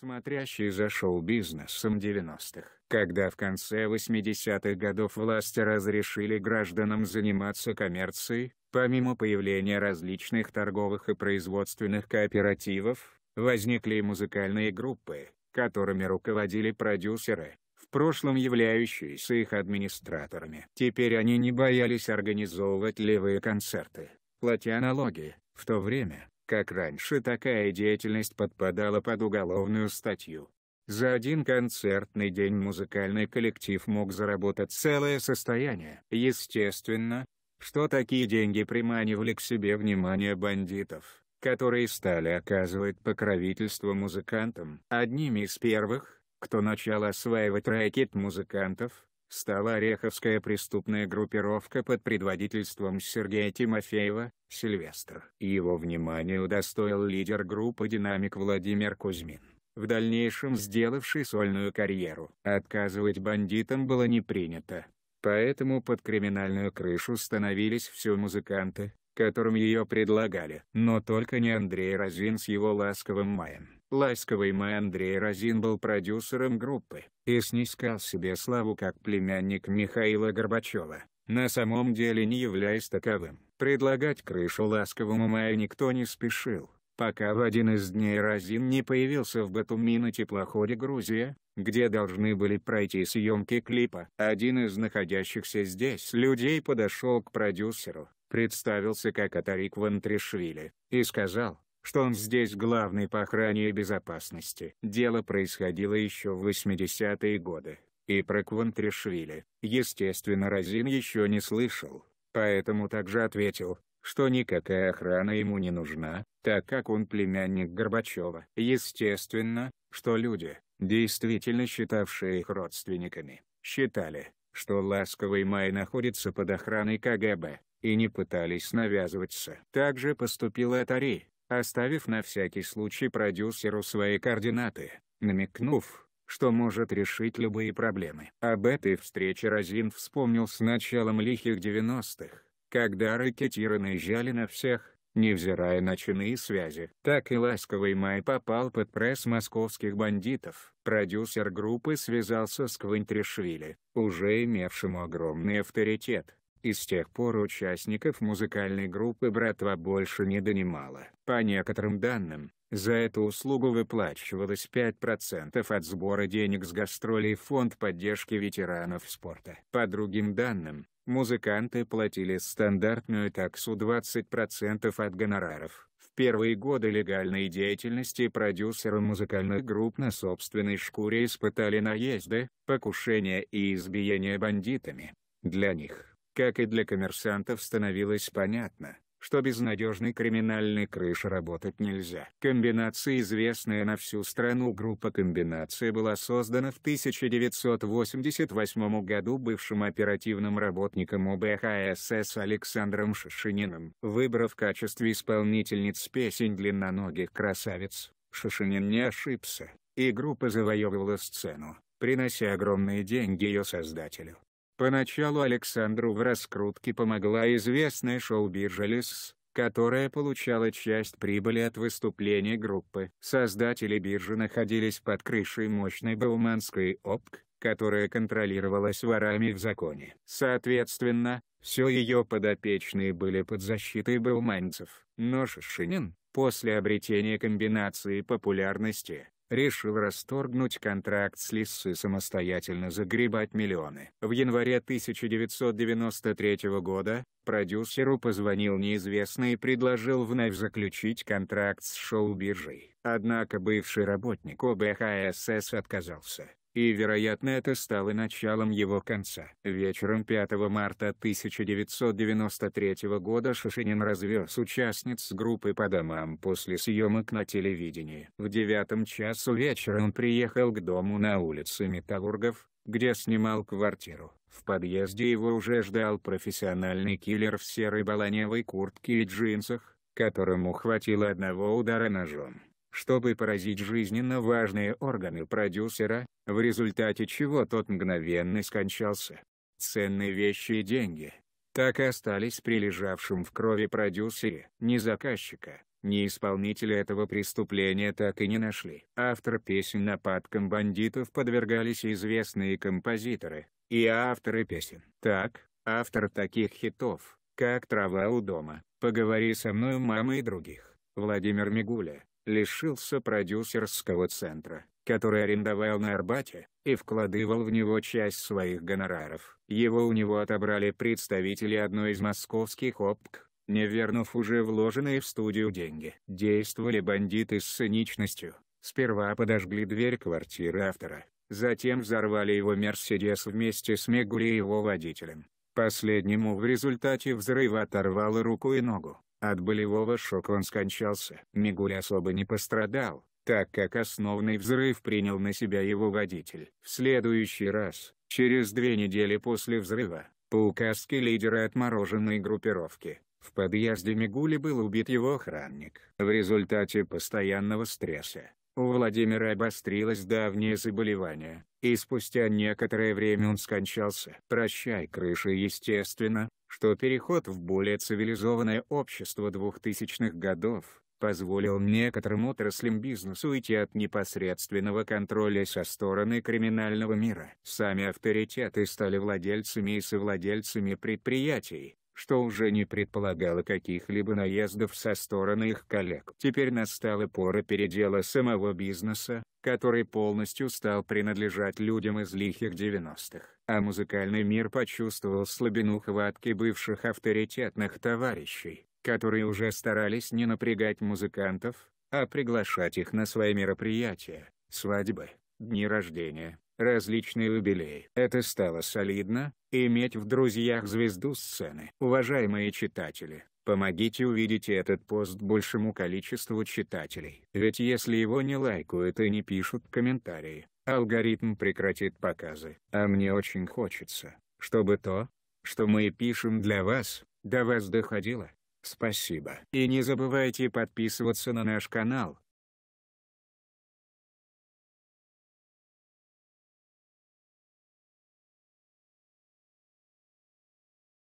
смотрящий за шоу-бизнесом 90-х, когда в конце 80-х годов власти разрешили гражданам заниматься коммерцией, помимо появления различных торговых и производственных кооперативов, возникли и музыкальные группы, которыми руководили продюсеры, в прошлом являющиеся их администраторами. Теперь они не боялись организовывать левые концерты, платя налоги, в то время, как раньше такая деятельность подпадала под уголовную статью. За один концертный день музыкальный коллектив мог заработать целое состояние. Естественно, что такие деньги приманивали к себе внимание бандитов, которые стали оказывать покровительство музыкантам. Одними из первых, кто начал осваивать рэкет музыкантов, стала Ореховская преступная группировка под предводительством Сергея Тимофеева, Сильвестр. Его внимание удостоил лидер группы «Динамик» Владимир Кузьмин, в дальнейшем сделавший сольную карьеру. Отказывать бандитам было не принято. Поэтому под криминальную крышу становились все музыканты, которым ее предлагали. Но только не Андрей Розин с его «Ласковым маем». «Ласковый май» Андрей Розин был продюсером группы и снискал себе славу как племянник Михаила Горбачева, на самом деле не являясь таковым. Предлагать крышу «Ласковому маю» никто не спешил пока в один из дней Разин не появился в Батуми на теплоходе «Грузия», где должны были пройти съемки клипа. Один из находящихся здесь людей подошел к продюсеру, представился как Атарик Вантришвили, и сказал, что он здесь главный по охране и безопасности. Дело происходило еще в 80-е годы, и про Квантришвили, естественно, Розин еще не слышал, поэтому также ответил, что никакая охрана ему не нужна, так как он племянник Горбачева. Естественно, что люди, действительно считавшие их родственниками, считали, что ласковый май находится под охраной КГБ и не пытались навязываться. Так же поступил и Атари, оставив на всякий случай продюсеру свои координаты, намекнув, что может решить любые проблемы. Об этой встрече Розин вспомнил с началом лихих 90-х, когда ракетиры наезжали на всех, невзирая на чины и связи. Так и ласковый Май попал под пресс московских бандитов. Продюсер группы связался с Квинтришвили, уже имевшим огромный авторитет. И с тех пор участников музыкальной группы «Братва» больше не донимало. По некоторым данным, за эту услугу выплачивалось 5% от сбора денег с гастролей в Фонд поддержки ветеранов спорта. По другим данным, музыканты платили стандартную таксу 20% от гонораров. В первые годы легальной деятельности продюсеры музыкальных групп на собственной шкуре испытали наезды, покушения и избиения бандитами. Для них как и для коммерсантов становилось понятно, что без надежной криминальной крыши работать нельзя. Комбинация известная на всю страну группа комбинации была создана в 1988 году бывшим оперативным работником ОБХСС Александром Шишининым. Выбрав в качестве исполнительниц песень длинноногих красавиц, Шишинин не ошибся, и группа завоевывала сцену, принося огромные деньги ее создателю. Поначалу Александру в раскрутке помогла известная шоу-биржа Лис, которая получала часть прибыли от выступлений группы. Создатели биржи находились под крышей мощной Бауманской ОПК, которая контролировалась ворами в законе. Соответственно, все ее подопечные были под защитой бауманцев. Но Шишинин, после обретения комбинации популярности, решил расторгнуть контракт с Лиссой самостоятельно загребать миллионы. В январе 1993 года продюсеру позвонил неизвестный и предложил вновь заключить контракт с шоу-биржей. Однако бывший работник ОБХСС отказался и, вероятно, это стало началом его конца. Вечером 5 марта 1993 года Шишинин развез участниц группы по домам после съемок на телевидении. В девятом часу вечера он приехал к дому на улице Металлургов, где снимал квартиру. В подъезде его уже ждал профессиональный киллер в серой баланевой куртке и джинсах, которому хватило одного удара ножом чтобы поразить жизненно важные органы продюсера, в результате чего тот мгновенно скончался. Ценные вещи и деньги так и остались прилежавшим в крови продюсере. Ни заказчика, ни исполнителя этого преступления так и не нашли. Автор песен нападкам бандитов подвергались известные композиторы, и авторы песен. Так, автор таких хитов, как «Трава у дома», «Поговори со мной мама» и других, Владимир Мигуля, лишился продюсерского центра, который арендовал на Арбате, и вкладывал в него часть своих гонораров. Его у него отобрали представители одной из московских ОПК, не вернув уже вложенные в студию деньги. Действовали бандиты с циничностью. Сперва подожгли дверь квартиры автора, затем взорвали его «Мерседес» вместе с Мегури и его водителем. Последнему в результате взрыва оторвало руку и ногу. От болевого шока он скончался. Мигуль особо не пострадал, так как основный взрыв принял на себя его водитель. В следующий раз, через две недели после взрыва, по указке лидера отмороженной группировки, в подъезде Мигули был убит его охранник. В результате постоянного стресса, у Владимира обострилось давнее заболевание, и спустя некоторое время он скончался. «Прощай, крыша» естественно, что переход в более цивилизованное общество 2000-х годов позволил некоторым отраслям бизнеса уйти от непосредственного контроля со стороны криминального мира. Сами авторитеты стали владельцами и совладельцами предприятий, что уже не предполагало каких-либо наездов со стороны их коллег. Теперь настала пора передела самого бизнеса, который полностью стал принадлежать людям из лихих 90-х. А музыкальный мир почувствовал слабину хватки бывших авторитетных товарищей, которые уже старались не напрягать музыкантов, а приглашать их на свои мероприятия, свадьбы, дни рождения, различные юбилеи. Это стало солидно, иметь в друзьях звезду сцены. Уважаемые читатели, помогите увидеть этот пост большему количеству читателей. Ведь если его не лайкают и не пишут комментарии, алгоритм прекратит показы. А мне очень хочется, чтобы то, что мы пишем для вас, до вас доходило. Спасибо. И не забывайте подписываться на наш канал,